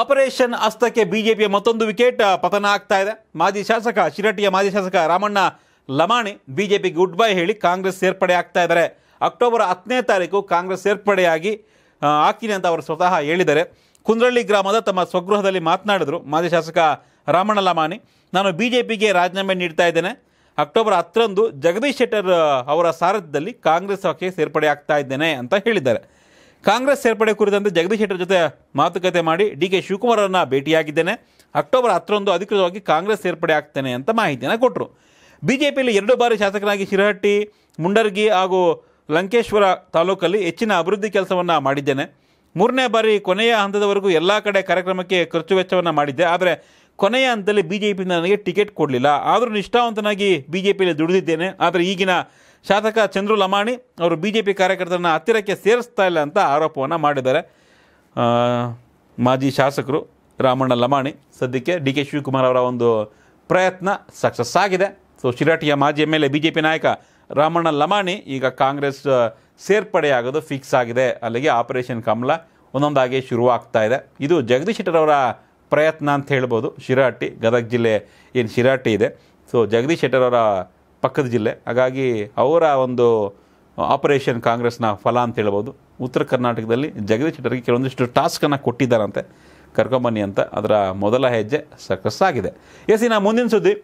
operation ಹಸ್ತಕ್ಕೆ ಬಿಜೆಪಿಯ ಮತ್ತೊಂದು wicket ಪತನ ಆಗ್ತಾ ಇದೆ ಮಾಜಿ ಶಾಸಕ ಶಿರಟ್ಟಿಯ ಮಾಜಿ ಶಾಸಕ Ramanna Lamani BJP good bye ಹೇಳಿ ಕಾಂಗ್ರೆಸ್ ಸೇರ್ಪಡೆ ಆಗ್ತಾ ಇದ್ದಾರೆ ಅಕ್ಟೋಬರ್ ಹತ್ತನೇ ತಾರೀಕು ಕಾಂಗ್ರೆಸ್ ಸೇರ್ಪಡೆಯಾಗಿ ಹಾಕಿನಿ ಅಂತ ಅವರು ಸ್ವತಃ ಹೇಳಿದ್ದಾರೆ ಕುಂದ್ರಳ್ಳಿ ಗ್ರಾಮದ ತಮ್ಮ ಸ್ವಗೃಹದಲ್ಲಿ ಮಾತನಾಡಿದರು ಮಾಜಿ ಶಾಸಕ ರಾಮಣ್ಣ ಲಮಾಣಿ ನಾನು ಬಿ ಜೆ ಪಿಗೆ ರಾಜೀನಾಮೆ ನೀಡ್ತಾ ಇದ್ದೇನೆ ಅಕ್ಟೋಬರ್ ಹತ್ತರಂದು ಜಗದೀಶ್ ಶೆಟ್ಟರ್ ಅವರ ಸಾರಥ್ಯದಲ್ಲಿ ಕಾಂಗ್ರೆಸ್ ಪಕ್ಷಕ್ಕೆ ಸೇರ್ಪಡೆ ಆಗ್ತಾ ಇದ್ದೇನೆ ಅಂತ ಹೇಳಿದ್ದಾರೆ ಕಾಂಗ್ರೆಸ್ ಸೇರ್ಪಡೆ ಕುರಿತಂತೆ ಜಗದೀಶ್ ಶೆಟ್ಟರ್ ಜೊತೆ ಮಾತುಕತೆ ಮಾಡಿ ಡಿ ಕೆ ಶಿವಕುಮಾರನ್ನು ಭೇಟಿಯಾಗಿದ್ದೇನೆ ಅಕ್ಟೋಬರ್ ಹತ್ತರಂದು ಅಧಿಕೃತವಾಗಿ ಕಾಂಗ್ರೆಸ್ ಸೇರ್ಪಡೆ ಆಗ್ತೇನೆ ಅಂತ ಮಾಹಿತಿಯನ್ನು ಕೊಟ್ಟರು ಬಿಜೆಪಿಯಲ್ಲಿ ಎರಡು ಬಾರಿ ಶಾಸಕರಾಗಿ ಶಿರಹಟ್ಟಿ ಮುಂಡರ್ಗಿ ಹಾಗೂ ಲಂಕೇಶ್ವರ ತಾಲೂಕಲ್ಲಿ ಹೆಚ್ಚಿನ ಅಭಿವೃದ್ಧಿ ಕೆಲಸವನ್ನು ಮಾಡಿದ್ದೇನೆ ಮೂರನೇ ಬಾರಿ ಕೊನೆಯ ಹಂತದವರೆಗೂ ಎಲ್ಲ ಕಡೆ ಕಾರ್ಯಕ್ರಮಕ್ಕೆ ಖರ್ಚು ವೆಚ್ಚವನ್ನು ಮಾಡಿದ್ದೆ ಆದರೆ ಕೊನೆಯ ಹಂತದಲ್ಲಿ ಬಿ ಜೆ ಪಿಯಿಂದ ನನಗೆ ಟಿಕೆಟ್ ಕೊಡಲಿಲ್ಲ ಆದರೂ ನಿಷ್ಠಾವಂತನಾಗಿ ಬಿ ಜೆ ಪಿಯಲ್ಲಿ ದುಡಿದಿದ್ದೇನೆ ಆದರೆ ಈಗಿನ ಶಾಸಕ ಚಂದ್ರು ಲಮಾಣಿ ಅವರು ಬಿ ಜೆ ಪಿ ಕಾರ್ಯಕರ್ತರನ್ನ ಹತ್ತಿರಕ್ಕೆ ಸೇರಿಸ್ತಾ ಇಲ್ಲ ಅಂತ ಆರೋಪವನ್ನು ಮಾಡಿದ್ದಾರೆ ಮಾಜಿ ಶಾಸಕರು ರಾಮಣ್ಣ ಲಮಾಣಿ ಸದ್ಯಕ್ಕೆ ಡಿ ಕೆ ಶಿವಕುಮಾರ್ ಅವರ ಒಂದು ಪ್ರಯತ್ನ ಸಕ್ಸಸ್ ಆಗಿದೆ ಸೊ ಶಿರಾಟಿಯ ಮಾಜಿ M L A B J P ನಾಯಕ ರಾಮಣ್ಣ ಲಮಾಣಿ ಈಗ ಕಾಂಗ್ರೆಸ್ ಸೇರ್ಪಡೆಯಾಗೋದು ಫಿಕ್ಸ್ ಆಗಿದೆ ಅಲ್ಲಿಗೆ ಆಪರೇಷನ್ ಕಮಲ ಒಂದೊಂದಾಗಿ ಶುರುವಾಗ್ತಾ ಇದೆ ಇದು ಜಗದೀಶ್ ಶೆಟ್ಟರ್ ಅವರ ಪ್ರಯತ್ನ ಅಂತ ಹೇಳ್ಬೋದು ಶಿರಾಟಿ ಗದಗ ಜಿಲ್ಲೆ ಏನು ಶಿರಾಟಿ ಇದೆ ಸೊ ಜಗದೀಶ್ ಶೆಟ್ಟರ್ ಅವರ ಪಕ್ಕದ ಜಿಲ್ಲೆ ಹಾಗಾಗಿ ಅವರ ಒಂದು ಆಪರೇಷನ್ ಕಾಂಗ್ರೆಸ್ನ ಫಲ ಅಂತ ಹೇಳ್ಬೋದು ಉತ್ತರ ಕರ್ನಾಟಕದಲ್ಲಿ ಜಗದೀಶ್ ಶೆಟ್ಟರ್ಗೆ ಕೆಲವೊಂದಿಷ್ಟು ಟಾಸ್ಕನ್ನು ಕೊಟ್ಟಿದ್ದಾರಂತೆ ಕರ್ಕೊಂಬನ್ನಿ ಅಂತ ಅದರ ಮೊದಲ ಹೆಜ್ಜೆ ಸಕ್ಸಸ್ ಆಗಿದೆ ಎಸ್ ಇನ್ನು ಮುಂದಿನ ಸುದ್ದಿ